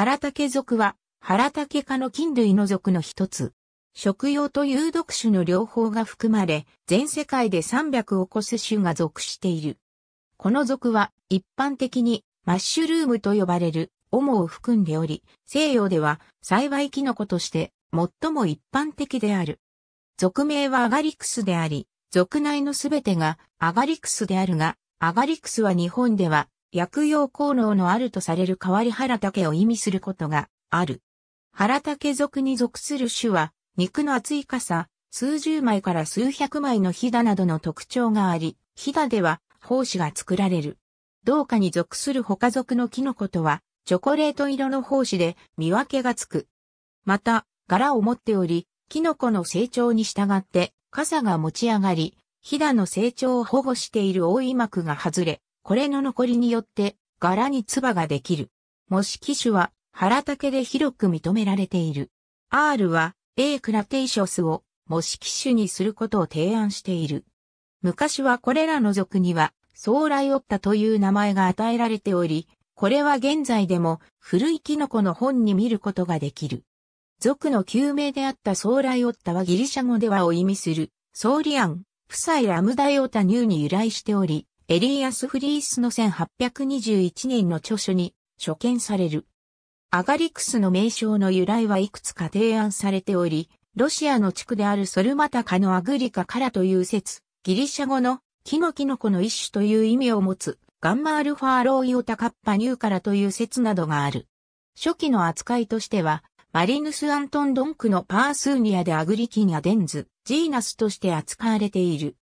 原竹属は、原竹科の菌類の属の一つ。食用と有毒種の両方が含まれ、全世界で300を超す種が属している。この属は、一般的に、マッシュルームと呼ばれる、主を含んでおり、西洋では、栽培キノコとして、最も一般的である。属名はアガリクスであり、属内のすべてがアガリクスであるが、アガリクスは日本では薬用効能のあるとされる変わり原竹を意味することがある。原竹族に属する種は、肉の厚い傘、数十枚から数百枚のヒダなどの特徴があり、ヒダでは胞子が作られる。同化に属する他族のキノコとは、チョコレート色の胞子で見分けがつく。また、柄を持っており、キノコの成長に従って、傘が持ち上がり、ヒダの成長を保護している覆い膜が外れ、これの残りによって柄に唾ができる。模式種は原竹で広く認められている。R は A クラテイショスを模式種にすることを提案している。昔はこれらの属には、ソ来ラッタという名前が与えられており、これは現在でも古いキノコの本に見ることができる。族の旧名であったソ来ラッタはギリシャ語ではを意味する、ソーリアン、夫妻ラムダイオタニューに由来しており、エリアス・フリースの1821年の著書に、所見される。アガリクスの名称の由来はいくつか提案されており、ロシアの地区であるソルマタカのアグリカからという説、ギリシャ語のキノキノコの一種という意味を持つ、ガンマアルファーローイオタカッパニューからという説などがある。初期の扱いとしては、マリヌス・アントン・ドンクのパースーニアでアグリキニア・デンズ、ジーナスとして扱われている。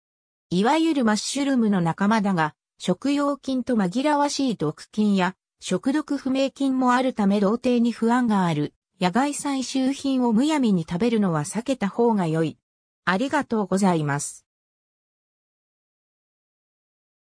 いわゆるマッシュルームの仲間だが、食用菌と紛らわしい毒菌や食毒不明菌もあるため童貞に不安がある。野外採集品をむやみに食べるのは避けた方が良い。ありがとうございます。